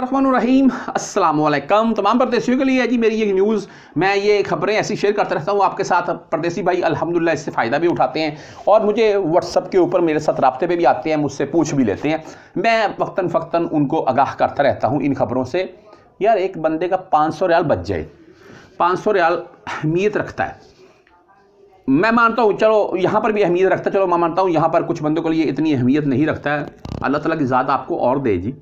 रहीम अस्सलाम तमाम परदेशियों के लिए जी मेरी ये न्यूज़ मैं ये खबरें ऐसी शेयर करता रहता हूँ आपके साथ परदेसी भाई अल्हम्दुलिल्लाह इससे फ़ायदा भी उठाते हैं और मुझे व्हाट्सअप के ऊपर मेरे साथ रबते पे भी आते हैं मुझसे पूछ भी लेते हैं मैं वक्ता फ़क्ता उनको आगाह करता रहता हूँ इन खबरों से यार एक बंदे का पाँच सौ रियाल बच जाए पाँच सौ रियाल अहमियत रखता है मैं मानता हूँ चलो यहाँ पर भी अहमियत रखता है चलो मैं मानता हूँ यहाँ पर कुछ बंदों के लिए इतनी अहमियत नहीं रखता है अल्लाह तला की ज़्यादा आपको और दे जी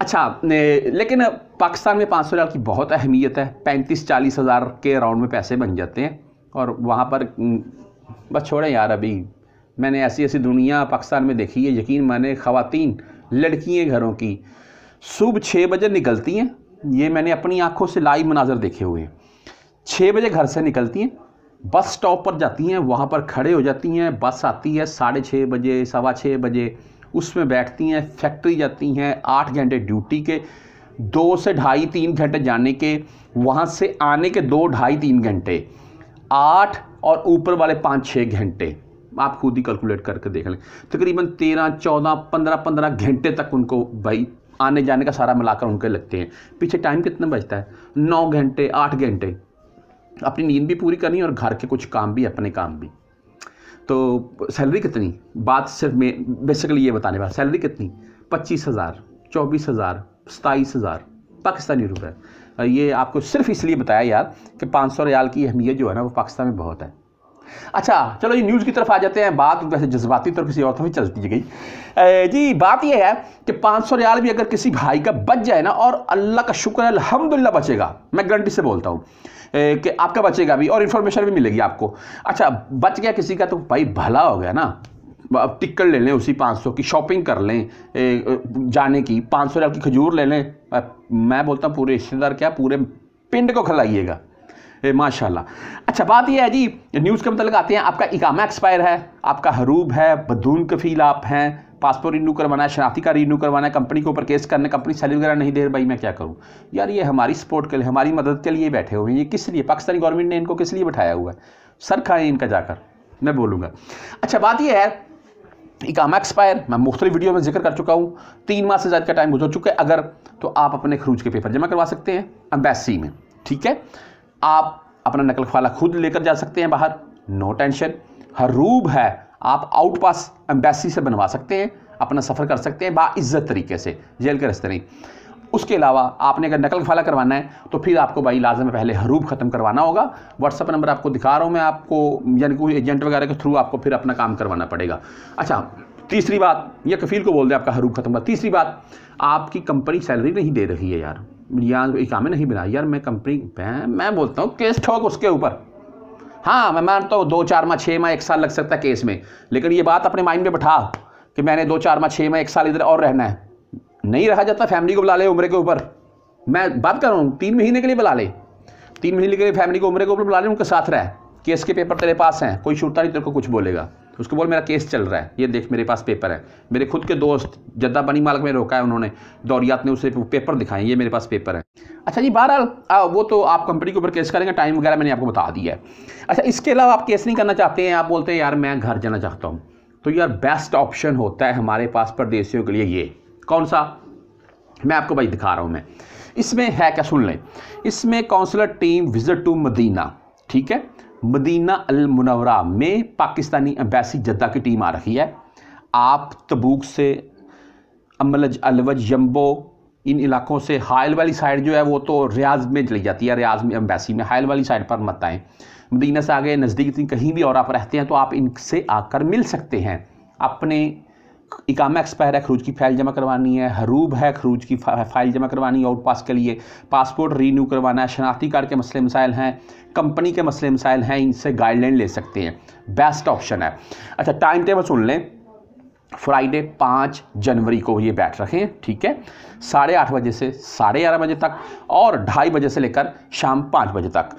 अच्छा लेकिन पाकिस्तान में पाँच सौ रियाल की बहुत अहमियत है पैंतीस चालीस हज़ार के अराउंड में पैसे बन जाते हैं और वहाँ पर बस छोड़ें यार अभी मैंने ऐसी ऐसी दुनिया पाकिस्तान में देखी है यकीन माने ख़वातीन लड़कियाँ घरों की सुबह छः बजे निकलती हैं ये मैंने अपनी आँखों से लाइव मनाजर देखे हुए हैं छः बजे घर से निकलती हैं बस स्टॉप पर जाती हैं वहाँ पर खड़े हो जाती हैं बस आती है साढ़े छः बजे सवा छः बजे उसमें बैठती हैं फैक्ट्री जाती हैं आठ घंटे ड्यूटी के दो से ढाई तीन घंटे जाने के वहाँ से आने के दो ढाई तीन घंटे आठ और ऊपर वाले पाँच छः घंटे आप खुद ही कैलकुलेट करके देख लें तकरीबन तेरह चौदह पंद्रह पंद्रह घंटे तक उनको भाई आने जाने का सारा मिलाकर उनके लगते हैं पीछे टाइम कितना बचता है नौ घंटे आठ घंटे अपनी नींद भी पूरी करनी और घर के कुछ काम भी अपने काम भी तो सैलरी कितनी बात सिर्फ में बेसिकली ये बताने वाला सैलरी कितनी पच्चीस हज़ार चौबीस हज़ार सताईस हज़ार पाकिस्तानी रुपए ये आपको सिर्फ इसलिए बताया यार कि पाँच सौ रियाल की अहमियत जो है ना वो पाकिस्तान में बहुत है अच्छा चलो ये न्यूज़ की तरफ आ जाते हैं बात वैसे जज्बाती तरफ किसी और तरफ चल दी गई जी बात यह है कि 500 रियाल भी अगर किसी भाई का बच जाए ना और अल्लाह का शुक्र अलहमदिल्ला बचेगा मैं गारंटी से बोलता हूँ कि आपका बचेगा भी और इन्फॉर्मेशन भी मिलेगी आपको अच्छा बच गया किसी का तो भाई भला हो गया ना अब टिकट ले लें उसी 500 की शॉपिंग कर लें जाने की 500 सौ की खजूर ले लें मैं बोलता हूँ पूरे रिश्तेदार क्या पूरे पिंड को खिलाइएगा माशाल्लाह अच्छा बात यह है जी न्यूज़ के मतलब आते हैं आपका इकामा एक्सपायर है आपका हरूब है बदून कफील आप हैं पासपोर्ट रिन्यू करवाना है शनाख्ती का रिन्यू करवाना है कंपनी के ऊपर केस करना कंपनी सैलरी वगैरह नहीं दे रही भाई मैं क्या करूँ यार ये हमारी सपोर्ट के लिए हमारी मदद के लिए बैठे हुए हैं ये किस लिए पाकिस्तानी गवर्नमेंट ने इनको किस लिए बैठाया हुआ है सर खाएँ इनका जाकर मैं बोलूँगा अच्छा बात यह है इकामा एक्सपायर मैं मुख्तलि वीडियो में जिक्र कर चुका हूँ तीन माह से ज़्यादा का टाइम गुजर चुका है अगर तो आप अपने खरूज के पेपर जमा करवा सकते हैं अम्बेसी में ठीक है आप अपना नकल खाला खुद लेकर जा सकते हैं बाहर नो टेंशन हरूब है आप आउट पास एम्बेसी से बनवा सकते हैं अपना सफ़र कर सकते हैं बाज़्ज़त तरीके से जेल के रास्ते नहीं उसके अलावा आपने अगर नकल फाला करवाना है तो फिर आपको भाई लाजम पहले हरूब ख़त्म करवाना होगा व्हाट्सअप नंबर आपको दिखा रहा हूँ मैं आपको यानी कोई एजेंट वगैरह के थ्रू आपको फिर अपना काम करवाना पड़ेगा अच्छा तीसरी बात यह कफील को बोल दें आपका हरूब ख़त्म हुआ तीसरी बात आपकी कंपनी सैलरी नहीं दे रही है यार यार इकामे नहीं बना यार मैं कंपनी मैं बोलता हूँ केस ठोक उसके ऊपर हाँ मैं मानता हूँ दो चार माह छः माह एक साल लग सकता है केस में लेकिन ये बात अपने माइंड में बैठा कि मैंने दो चार माह छः माह एक साल इधर और रहना है नहीं रहा जाता फैमिली को बुला ले उम्र के ऊपर मैं बात कर रहा हूँ तीन महीने के लिए बुला ले तीन महीने के लिए फैमिली को उम्र के ऊपर बुला ले उनके साथ रहे केस के पेपर तेरे पास हैं कोई छूटता नहीं तेरे को कुछ बोलेगा उसको बोल मेरा केस चल रहा है ये देख मेरे पास पेपर है मेरे खुद के दोस्त जद्दा बनी मालक में रोका है उन्होंने दौरियात ने उसे पेपर दिखाए ये मेरे पास पेपर है अच्छा जी बहरहाल वो तो आप कंपनी के ऊपर केस करेंगे टाइम वगैरह मैंने आपको बता दिया है अच्छा इसके अलावा आप केस नहीं करना चाहते हैं आप बोलते हैं यार मैं घर जाना चाहता हूँ तो यार बेस्ट ऑप्शन होता है हमारे पास परदेशियों के लिए ये कौन सा मैं आपको भाई दिखा रहा हूँ मैं इसमें है क्या सुन लें इसमें counsellor team visit to Medina ठीक है मदीना अल मुनवरा में पाकिस्तानी अम्बैसी जद्दा की टीम आ रही है आप तबूक से अमलज अलवज यम्बो इन इलाकों से हायल वाली साइड जो है वो तो रियाज में चली जाती है रियाज में अम्बैसी में हायल वाली साइड पर मत आएँ मदीना से आगे नज़दीक कहीं भी और आप रहते हैं तो आप इनसे आकर मिल सकते हैं अपने इकामा एक्सपायर है खरूज की फाइल जमा करवानी है हरूब है खरूज की फाइल जमा करवानी है आउट पास के लिए पासपोर्ट रीन्यू करवाना है शनाख्ती कार्ड के मसले मसाइल हैं कंपनी के मसले मसाइल हैं इनसे गाइडलाइन ले सकते हैं बेस्ट ऑप्शन है अच्छा टाइम टेबल सुन लें फ्राइडे पाँच जनवरी को ये बैठ रखें ठीक है साढ़े आठ बजे से साढ़े ग्यारह बजे तक और ढाई बजे से लेकर शाम पाँच बजे तक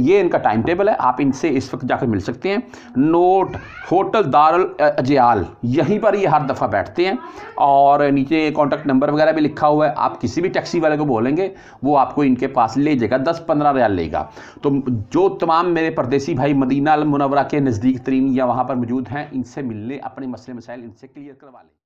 ये इनका टाइम टेबल है आप इनसे इस वक्त जाकर मिल सकते हैं नोट होटल दारुल अजयाल यहीं पर ये हर दफ़ा बैठते हैं और नीचे कॉन्टैक्ट नंबर वगैरह भी लिखा हुआ है आप किसी भी टैक्सी वाले को बोलेंगे वो आपको इनके पास ले जाएगा दस पंद्रह रियाल लेगा तो जो तमाम मेरे परदेसी भाई मदीना अलमुनवरा के नज़दीक तरीन या वहाँ पर मौजूद हैं इनसे मिलने अपने मसले मसाइल इनसे क्लियर करवा लें